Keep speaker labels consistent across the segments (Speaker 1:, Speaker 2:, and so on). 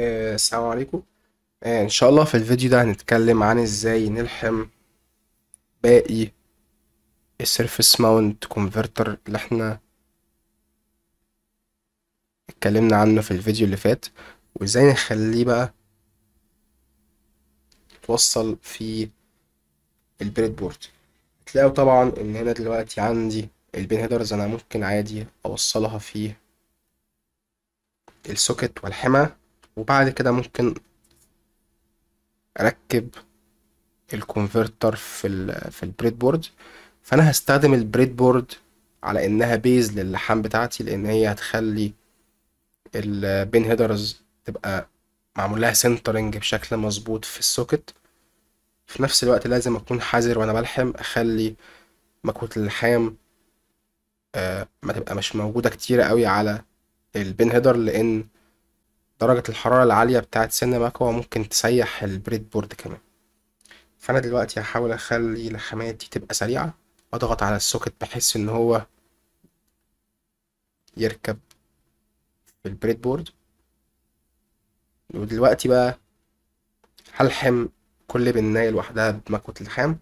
Speaker 1: آه، السلام عليكم آه، ان شاء الله في الفيديو ده هنتكلم عن ازاي نلحم باقي السيرفس ماونت كونفرتر اللي احنا اتكلمنا عنه في الفيديو اللي فات وازاي نخليه بقى توصل في البريد بورد هتلاقوا طبعا ان هنا دلوقتي عندي البين هيدرز انا ممكن عادي اوصلها في السوكت والحمى وبعد كده ممكن اركب الكونفرتر في الـ في البريد بورد فانا هستخدم البريد بورد على انها بيز للحام بتاعتي لان هي هتخلي البين هيدرز تبقى معمول لها سنترنج بشكل مظبوط في السوكت في نفس الوقت لازم اكون حذر وانا بلحم اخلي مكوة اللحام آه ما تبقى مش موجودة كتير قوي على البين هيدر لان درجة الحرارة العالية بتاعة سن مكوى ممكن تسيح البريد بورد كمان فأنا دلوقتي هحاول أخلي الخامات دي تبقى سريعة أضغط على السوكت بحيث إن هو يركب في البريد بورد ودلوقتي بقى هلحم كل بناية لوحدها بمكوة اللحام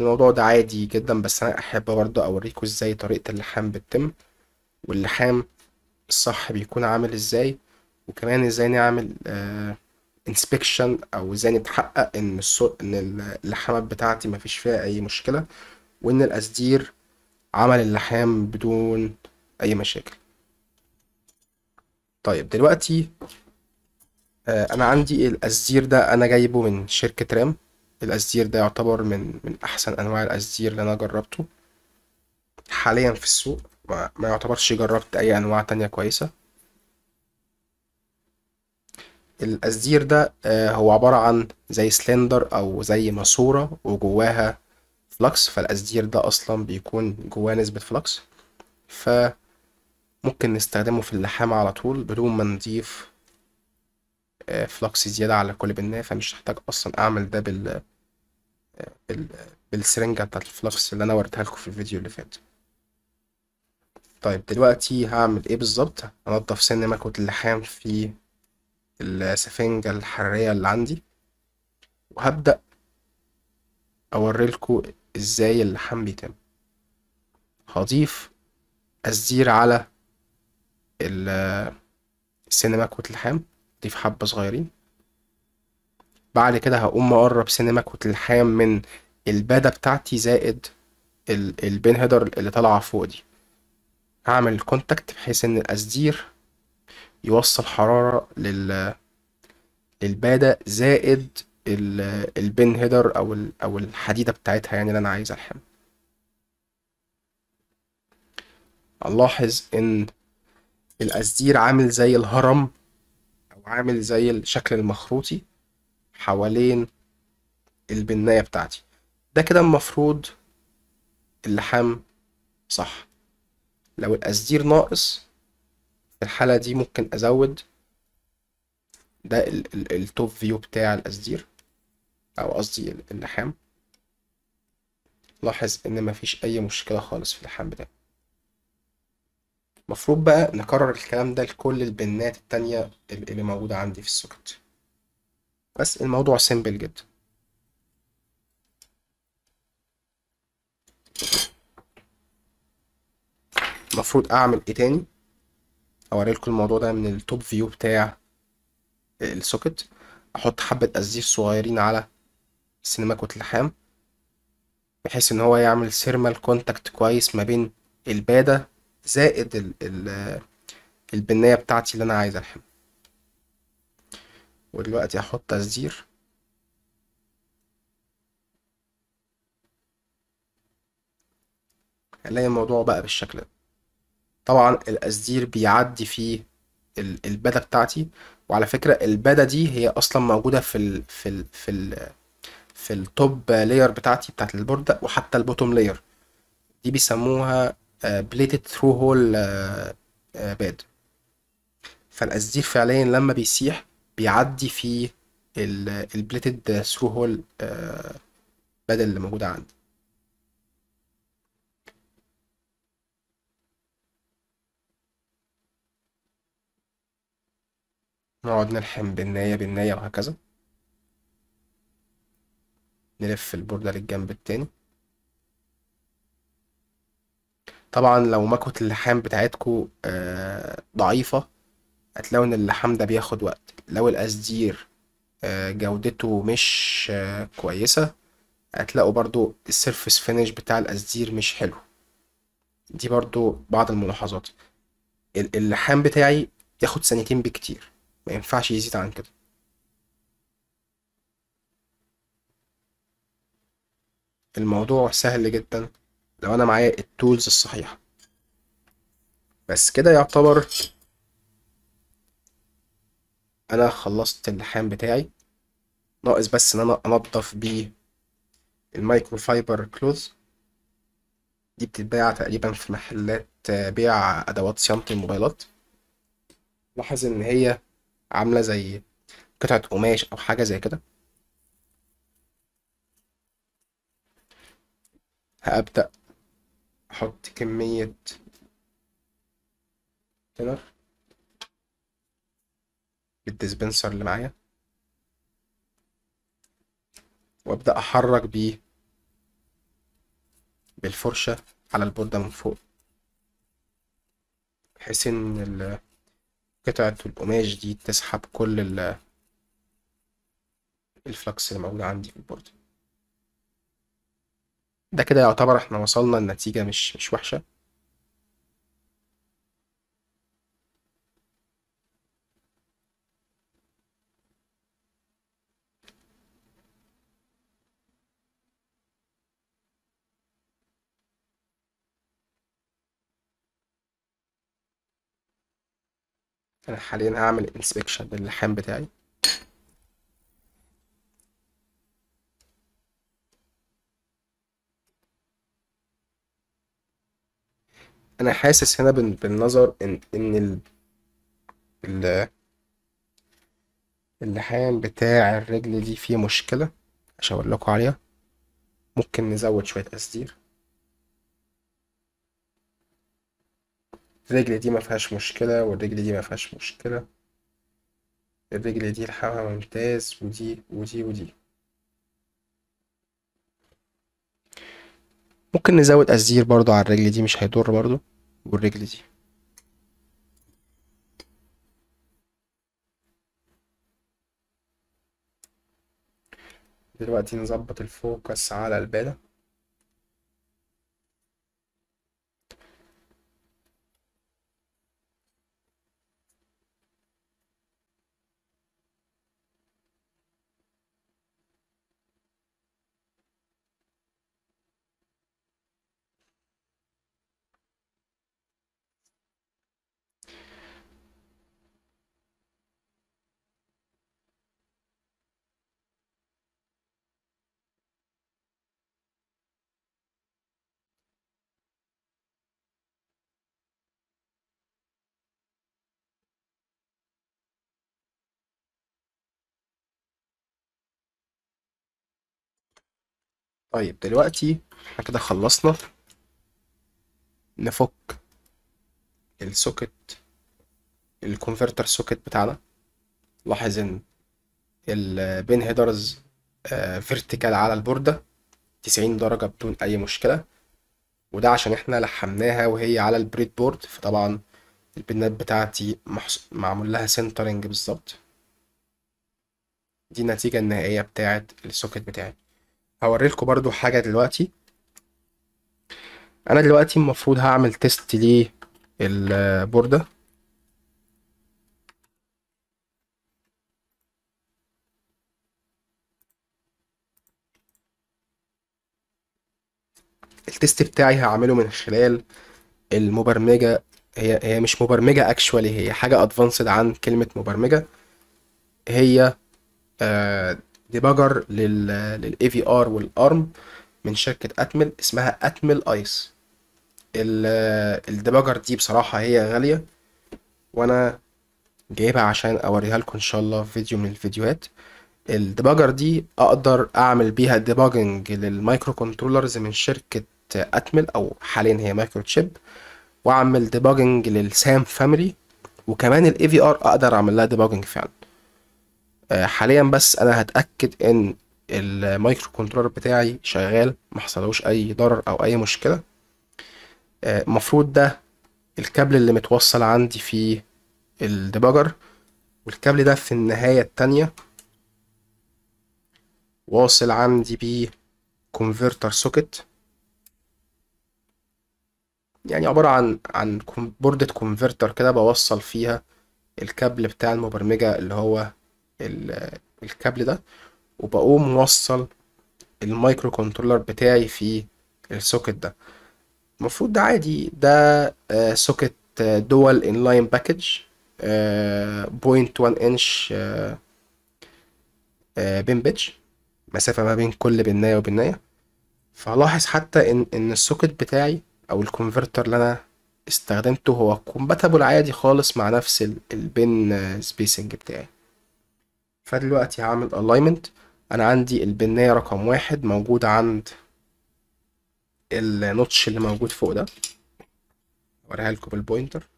Speaker 1: الموضوع ده عادي جدا بس أنا أحب برضه أوريكوا إزاي طريقة اللحام بتتم واللحام الصح بيكون عامل إزاي وكمان ازاي نعمل انسبكشن آه، او ازاي نتحقق ان ان اللحامات بتاعتي مفيش فيها اي مشكله وان الاسدير عمل اللحام بدون اي مشاكل طيب دلوقتي آه، انا عندي الاسدير ده انا جايبه من شركه رام الاسدير ده يعتبر من من احسن انواع الاسدير اللي انا جربته حاليا في السوق ما يعتبرش جربت اي انواع تانية كويسه الأزدير ده آه، هو عبارة عن زي سلندر أو زي ماسورة وجواها فلكس فالأزدير ده أصلا بيكون جواه نسبة فلكس فممكن نستخدمه في اللحام على طول بدون ما نضيف آه، فلكس زيادة على كل بناء فمش هحتاج أصلا أعمل ده آه، بال بالسرنجة بتاعت الفلكس اللي أنا وريتها لكم في الفيديو اللي فات طيب دلوقتي هعمل ايه بالظبط هنضف سن مكوة اللحام في السفنجة الحرارية اللي عندي وهبدأ أوريلكوا ازاي اللحم بيتم هضيف الزير على السينماكوت اللحام ضيف حبة صغيرين بعد كده هقوم مقرب سينماكوة اللحام من البادة بتاعتي زائد البين هيدر اللي طالعة فوق دي هعمل كونتاكت بحيث ان الأزدير يوصل حرارة لل للبادة زائد البن هيدر او او الحديدة بتاعتها يعني اللي انا عايز الحمها الاحظ ان الاسدير عامل زي الهرم او عامل زي الشكل المخروطي حوالين البناية بتاعتي ده كده المفروض اللحام صح لو الاسدير ناقص الحالة دي ممكن أزود ده التوب فيو بتاع الأسدير أو قصدي اللحام لاحظ إن مفيش أي مشكلة خالص في اللحام بتاعي المفروض بقى نكرر الكلام ده لكل البنات التانية اللي موجودة عندي في السوكت بس الموضوع سيمبل جدا المفروض أعمل إيه تاني لكم الموضوع ده من التوب فيو بتاع السوكت احط حبة ازير صغيرين على السينماك واللحام بحيث ان هو يعمل سيرمال كونتاكت كويس ما بين البادة زائد ال ال البنية بتاعتي اللي انا عايز الحم ودلوقتي احط ازير هنلاقي الموضوع بقى بالشكل ده طبعا القصدير بيعدي فيه البدا بتاعتي وعلى فكره البدا دي هي اصلا موجوده في الـ في الـ في الـ في التوب لاير بتاعتي بتاعت البورده وحتى البوتوم لاير دي بيسموها بليتد ثرو هول باد فالقصدير فعليا لما بيسيح بيعدي في البليتد ثرو هول باد اللي موجوده عندي نقعد نلحم بالناية بالناية وهكذا نلف البوردة للجنب التاني طبعا لو مكوة اللحام بتاعتكو آه، ضعيفة هتلاقوا ان اللحام ده بياخد وقت لو القصدير آه، جودته مش آه، كويسة هتلاقوا برضو السيرفس فينش بتاع القصدير مش حلو دي برضو بعض الملاحظات اللحام بتاعي ياخد سنتين بكتير ما ينفعش يزيد عن كده الموضوع سهل جدا لو انا معايا التولز الصحيحه بس كده يعتبر انا خلصت اللحام بتاعي ناقص بس ان انا انضف بيه المايكرو فايبر كلوز دي بتتباع تقريبا في محلات بيع ادوات صيانه الموبايلات لاحظ ان هي عامله زي قطعه قماش او حاجه زي كده هبدا احط كميه تنر بالديسبنسر اللي معايا وابدا احرك بيه بالفرشه على البورده من فوق بحيث ان قطعة القماش دي تسحب كل الفلكس اللي موجود عندي في البورد ده كده يعتبر احنا وصلنا لنتيجة مش مش وحشة انا حاليا اعمل انسبكشن للحام بتاعي انا حاسس هنا بالنظر ان ان ال... اللحام بتاع الرجل دي فيه مشكلة اقول لكم عليها ممكن نزود شوية أسدير الرجل دي ما فيهاش مشكلة والرجل دي ما فيهاش مشكلة الرجل دي لحقها ممتاز ودي ودي ودي ممكن نزود أزير برضو على الرجل دي مش هيضر برضو والرجل دي دلوقتي نظبط الفوكس على البالة طيب دلوقتي احنا كده خلصنا نفك السوكت الكونفرتر سوكت بتاعنا لاحظ ان البين هيدرز فيرتيكال آه، على البوردة تسعين درجة بدون أي مشكلة وده عشان احنا لحمناها وهي على البريد بورد فطبعا البنات بتاعتي محص... معمول لها سنترنج بالظبط دي النتيجة النهائية بتاعت السوكت بتاعي هوريلكوا برضو حاجة دلوقتي انا دلوقتي المفروض هعمل تيست البوردة التيست بتاعي هعمله من خلال المبرمجة هي هي مش مبرمجة اكشوالي هي حاجة ادفانسد عن كلمة مبرمجة هي آه ديباجر للاي في ار والارم من شركه اتمل اسمها اتمل ايس الديباجر دي بصراحه هي غاليه وانا جايبها عشان اوريها لكم ان شاء الله في فيديو من الفيديوهات الديباجر دي اقدر اعمل بيها ديباجنج للمايكرو كنترولرز من شركه اتمل او حاليا هي مايكرو تشيب واعمل ديباجنج للسام فاميلي وكمان الاي في ار اقدر اعمل لها ديباجنج فعلا آه، حاليا بس انا هتاكد ان المايكرو كنترولر بتاعي شغال ما حصلوش اي ضرر او اي مشكله المفروض آه، ده الكابل اللي متوصل عندي في الديباجر والكابل ده في النهايه التانية واصل عندي بيه كونفرتر سوكت يعني عبارة عن عن بوردة كونفرتر كده بوصل فيها الكابل بتاع المبرمجة اللي هو الكابل ده وبقوم موصل المايكرو كنترولر بتاعي في السوكت ده المفروض ده عادي ده سوكت دول ان لاين باكج بوينت وان انش بين بيتش مسافة ما بين كل بناية وبناية فلاحظ حتى ان ان السوكت بتاعي او الكونفرتر اللي انا استخدمته هو كومباتبل عادي خالص مع نفس البن سبيسنج آه، بتاعي فدلوقتي هعمل alignment انا عندي البناية رقم واحد موجودة عند النوتش اللي موجود فوق ده وريها لكم بالبوينتر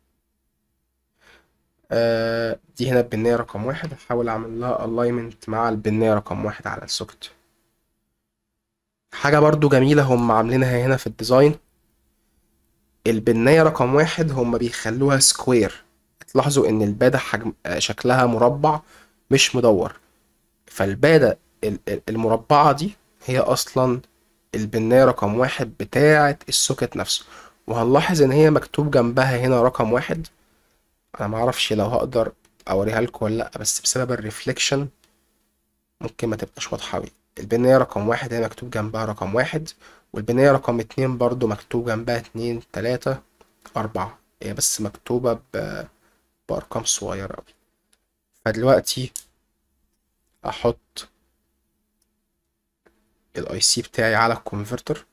Speaker 1: آه دي هنا البناية رقم واحد هحاول اعمل لها alignment مع البناية رقم واحد على السوكت حاجة برضو جميلة هم عاملينها هنا في الديزاين البناية رقم واحد هم بيخلوها سكوير تلاحظوا ان البادة حجم آه، شكلها مربع مش مدور فالبادة المربعة دي هي أصلا البناية رقم واحد بتاعة السوكت نفسه وهنلاحظ إن هي مكتوب جنبها هنا رقم واحد أنا معرفش لو هقدر أوريها لكم ولا لأ بس بسبب الريفليكشن ممكن ما تبقاش واضحة أوي البناية رقم واحد هي مكتوب جنبها رقم واحد والبناية رقم اتنين برضو مكتوب جنبها اتنين تلاتة أربعة هي بس مكتوبة بأرقام صغيرة أوي فدلوقتي احط الاي سي بتاعي على الكونفرتر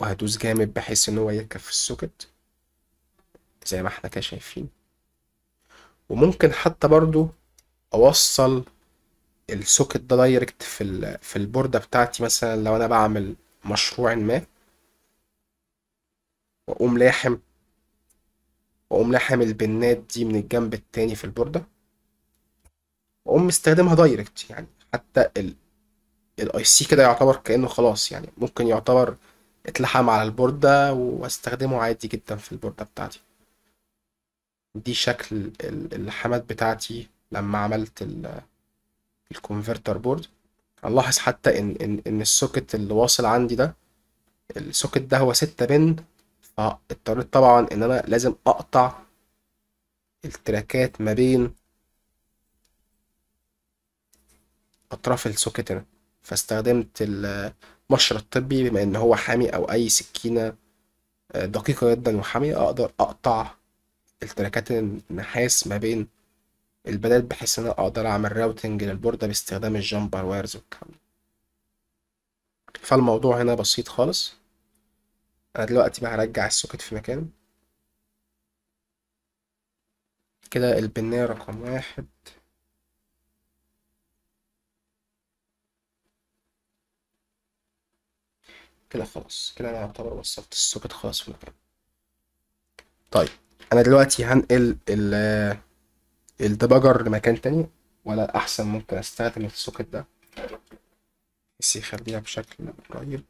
Speaker 1: وهدوس جامد بحيث ان هو يركب في السوكت زي ما احنا كده شايفين وممكن حتى برضو اوصل السوكت ده دايركت في في البورده بتاعتي مثلا لو انا بعمل مشروع ما واقوم لاحم واقوم لحم البنات دي من الجنب التاني في البوردة واقوم مستخدمها دايركت يعني حتى الاي سي كده يعتبر كأنه خلاص يعني ممكن يعتبر اتلحم على البوردة واستخدمه عادي جدا في البوردة بتاعتي دي شكل اللحامات بتاعتي لما عملت الكونفرتر بورد هنلاحظ حتى ان ان ان السوكت اللي واصل عندي ده السوكت ده هو 6 بن فاضطريت آه، طبعا ان انا لازم اقطع التراكات ما بين اطراف السوكت هنا فاستخدمت المشرط الطبي بما ان هو حامي او اي سكينه آه، دقيقه جدا وحاميه اقدر اقطع التراكات النحاس ما بين البدات بحيث ان انا اقدر اعمل راوتنج للبورده باستخدام الجامبر وايرز والكلام ده فالموضوع هنا بسيط خالص انا دلوقتي بقى هرجع السوكت في مكانه كده البنية رقم واحد كده خلاص كده انا اعتبر وصلت السوكت خلاص في مكان طيب انا دلوقتي هنقل ال الدبجر لمكان تاني ولا احسن ممكن استخدم السوكت ده بس يخليها بشكل قريب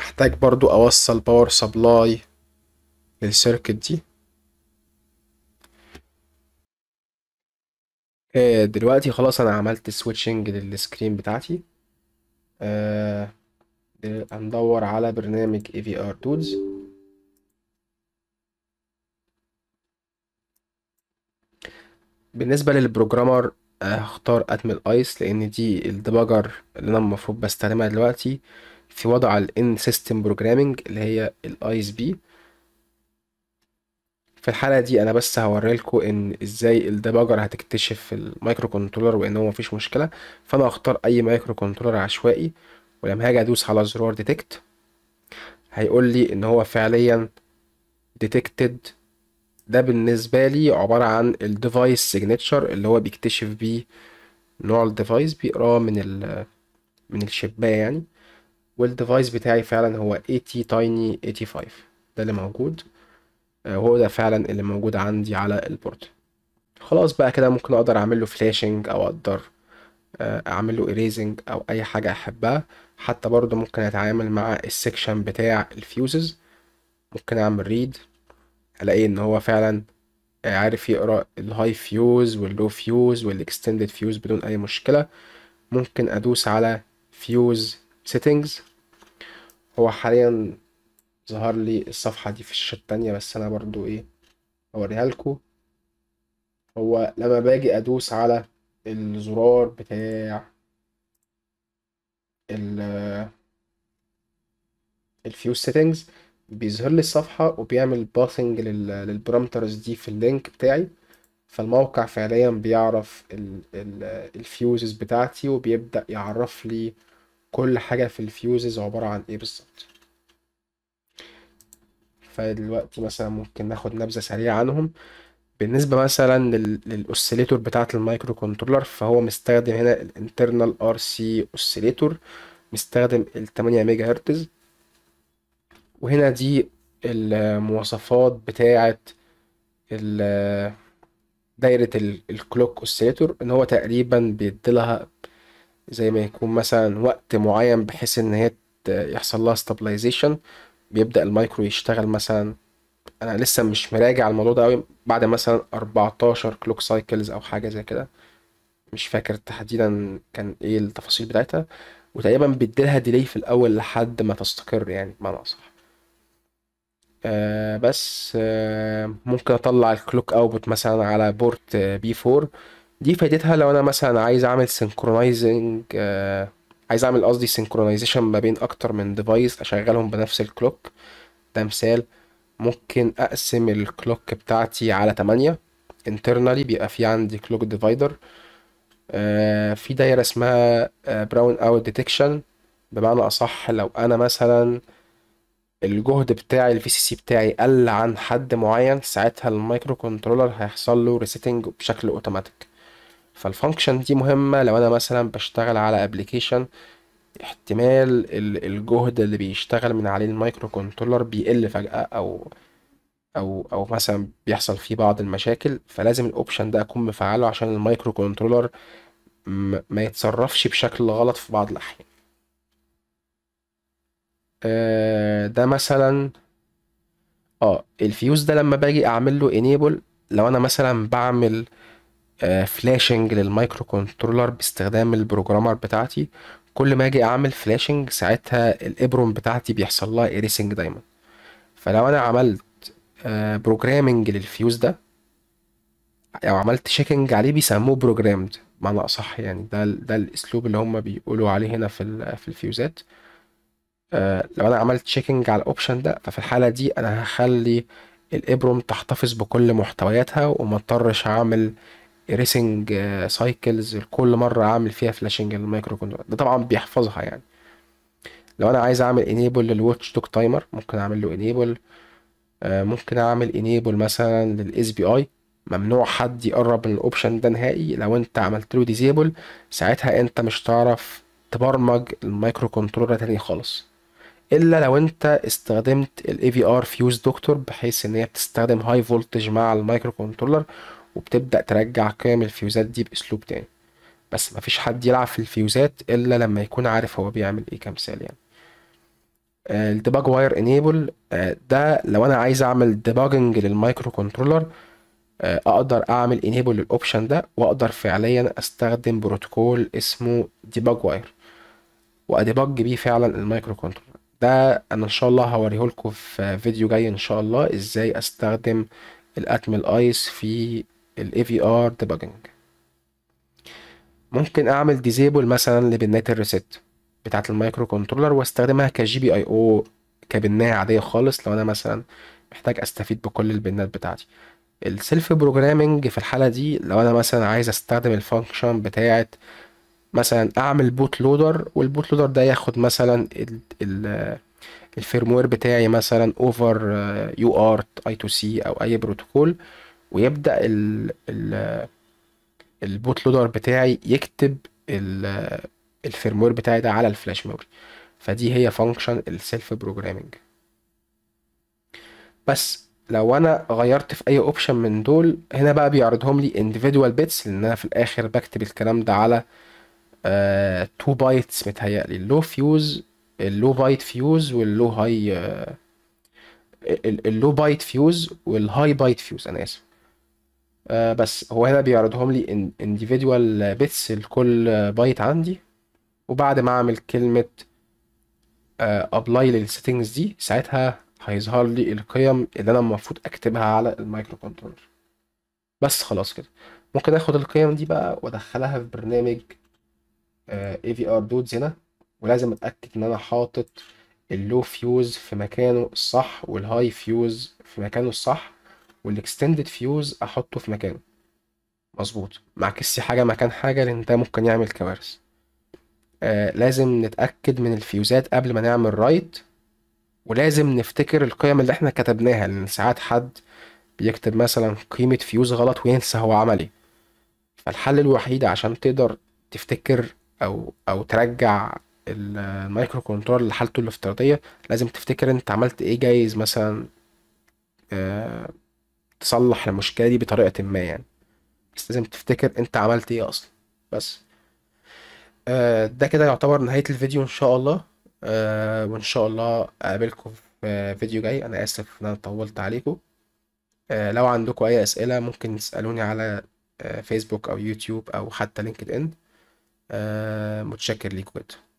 Speaker 1: هحتاج برضو اوصل باور سبلاي للسيركت دي آه، دلوقتي خلاص انا عملت سويتشنج للسكرين بتاعتي آه، هندور على برنامج AVR Tools بالنسبة للبروجرامر آه، هختار اتمل ايس لان دي الديباجر اللي انا المفروض بستخدمها دلوقتي في وضع الان سيستم بروجرامنج اللي هي الاي اس بي في الحلقه دي انا بس هوري لكم ان ازاي الديباجر هتكتشف المايكرو كنترولر وان هو مفيش مشكله فانا هختار اي مايكرو كنترولر عشوائي ولما هاجي ادوس على زرار ديتكت هيقول لي ان هو فعليا ديتكتد ده بالنسبه لي عباره عن الديفايس سيجنتشر اللي هو بيكتشف بيه نوع الديفايس بيقراه من ال من الشبايه يعني والديفايس بتاعي فعلا هو 80 تايني 85 ده اللي موجود وهو آه، ده فعلا اللي موجود عندي على البورد خلاص بقى كده ممكن اقدر اعمل له فلاشنج او اقدر اعمل له اريزنج او اي حاجه احبها حتى برضه ممكن اتعامل مع السكشن بتاع الفيوزز ممكن اعمل ريد الاقي ان هو فعلا آه، عارف يقرا الهاي فيوز واللو فيوز والاكستندد فيوز بدون اي مشكله ممكن ادوس على فيوز سيتنجز هو حاليا ظهر لي الصفحة دي في الشاشة التانية بس أنا برضو إيه أوريها لكم هو لما باجي أدوس على الزرار بتاع ال الفيو سيتنجز بيظهر لي الصفحة وبيعمل باثنج للبرامترز دي في اللينك بتاعي فالموقع فعليا بيعرف الفيوزز بتاعتي وبيبدأ يعرف لي كل حاجة في الفيوزز عبارة عن ايه بالظبط فدلوقتي مثلا ممكن ناخد نبذة سريعة عنهم بالنسبة مثلا للأوسيليتور بتاعة المايكرو كنترولر فهو مستخدم هنا الانترنال ار سي أوسيليتور مستخدم ال 8 ميجا هرتز وهنا دي المواصفات بتاعة دايرة الكلوك اوسيليتور ان هو تقريبا بيديلها زي ما يكون مثلا وقت معين بحيث ان هي يحصل لها ستابلايزيشن بيبدأ المايكرو يشتغل مثلا انا لسه مش مراجع الموضوع ده قوي بعد مثلا 14 كلوك سايكلز او حاجه زي كده مش فاكر تحديدا كان ايه التفاصيل بتاعتها وتقريبا بيديلها ديلي في الاول لحد ما تستقر يعني بمعنى اصح آه بس آه ممكن اطلع الكلوك اوتبوت مثلا على بورت بي آه، 4 دي فايدتها لو انا مثلا عايز اعمل سينكرونايزنج آه عايز اعمل قصدي سينكرونايزيشن ما بين اكتر من ديفايس اشغلهم بنفس الكلوك ده مثال ممكن اقسم الكلوك بتاعتي على 8 internally بيبقى في عندي كلوك ديفايدر آه في دايره اسمها براون اوت ديتكشن بمعنى اصح لو انا مثلا الجهد بتاعي الفي سي سي بتاعي قل عن حد معين ساعتها المايكرو كنترولر هيحصل له ريسيتنج بشكل اوتوماتيك فالفانكشن دي مهمة لو أنا مثلا بشتغل على ابلكيشن احتمال الجهد اللي بيشتغل من عليه المايكرو كنترولر بيقل فجأة أو أو أو مثلا بيحصل فيه بعض المشاكل فلازم الأوبشن ده أكون مفعله عشان المايكرو كنترولر ما يتصرفش بشكل غلط في بعض الأحيان آه، ده مثلا اه الفيوز ده لما باجي اعمل له انيبل لو انا مثلا بعمل فلاشنج آه، للمايكرو كنترولر باستخدام البروجرامر بتاعتي كل ما اجي اعمل فلاشنج ساعتها الابروم بتاعتي بيحصل لها ايريسنج دايما فلو انا عملت بروجرامنج آه، للفيوز ده او عملت شيكنج عليه بيسموه بروجرامد بمعنى اصح يعني ده ده الاسلوب اللي هم بيقولوا عليه هنا في في الفيوزات آه، لو انا عملت شيكنج على الاوبشن ده ففي الحاله دي انا هخلي الابرم تحتفظ بكل محتوياتها وما اضطرش اعمل ريسنج سايكلز آه، كل مره اعمل فيها فلاشنج للمايكرو كنترول ده طبعا بيحفظها يعني لو انا عايز اعمل انيبل للواتش توك تايمر ممكن اعمل له انيبل آه، ممكن اعمل انيبل مثلا للاس بي اي ممنوع حد يقرب من الاوبشن ده نهائي لو انت عملت له ديزيبل ساعتها انت مش هتعرف تبرمج المايكرو كنترولر تاني خالص الا لو انت استخدمت الاي في ار فيوز دكتور بحيث ان هي بتستخدم هاي فولتج مع المايكرو كنترولر وبتبدأ ترجع قيم الفيوزات دي بأسلوب تاني بس مفيش حد يلعب في الفيوزات إلا لما يكون عارف هو بيعمل إيه كمثال يعني آه، الديباج واير انيبل آه، ده لو انا عايز اعمل ديباجنج للمايكرو كنترولر آه، اقدر اعمل انيبل الاوبشن ده واقدر فعليا استخدم بروتوكول اسمه ديباج واير واديباج بيه فعلا المايكرو كنترولر ده انا ان شاء الله هوريه لكم في فيديو جاي ان شاء الله ازاي استخدم الاتمل ايس في ال AVR debugging ممكن اعمل ديزيبل مثلا لبنات الريست بتاعه المايكرو كنترولر واستخدمها كجي بي اي او كبنايه عاديه خالص لو انا مثلا محتاج استفيد بكل البنات بتاعتي السيلف بروجرامنج في الحاله دي لو انا مثلا عايز استخدم الفانكشن بتاعه مثلا اعمل بوت لودر والبوت لودر ده ياخد مثلا الفيرموير بتاعي مثلا اوفر يو ارت اي تو سي او اي بروتوكول ويبدا ال ال البوت لودر بتاعي يكتب ال الفيرموير بتاعي ده على الفلاش ميموري فدي هي فانكشن السيلف بروجرامنج بس لو انا غيرت في اي اوبشن من دول هنا بقى بيعرضهم لي individual bits لان انا في الاخر بكتب الكلام ده على 2 آه، بايتس متهيألي اللو فيوز اللو بايت فيوز واللو هاي آه، اللو بايت فيوز والهاي بايت فيوز انا اسف آه، بس هو هنا بيعرضهم لي individual bits لكل بايت عندي وبعد ما اعمل كلمة ابلاي آه، للسيتنجز دي ساعتها هيظهر لي القيم اللي انا المفروض اكتبها على المايكرو كنترولر بس خلاص كده ممكن اخد القيم دي بقى وادخلها في برنامج آه، AVR دودز هنا ولازم اتاكد ان انا حاطط اللو فيوز في مكانه الصح والهاي فيوز في مكانه الصح والاكستندد فيوز احطه في مكانه مظبوط مع حاجه مكان حاجه لان ده ممكن يعمل كوارث آه لازم نتاكد من الفيوزات قبل ما نعمل رايت ولازم نفتكر القيم اللي احنا كتبناها لان ساعات حد بيكتب مثلا قيمه فيوز غلط وينسى هو عمل ايه فالحل الوحيد عشان تقدر تفتكر او او ترجع المايكرو كنترول لحالته الافتراضيه لازم تفتكر انت عملت ايه جايز مثلا آه تصلح المشكله دي بطريقه ما يعني بس لازم تفتكر انت عملت ايه اصلا بس آه، ده كده يعتبر نهايه الفيديو ان شاء الله آه، وان شاء الله اقابلكم في فيديو جاي انا اسف ان انا طولت عليكم آه، لو عندكم اي اسئله ممكن تسالوني على فيسبوك او يوتيوب او حتى لينكد ان متشكر ليكم جدا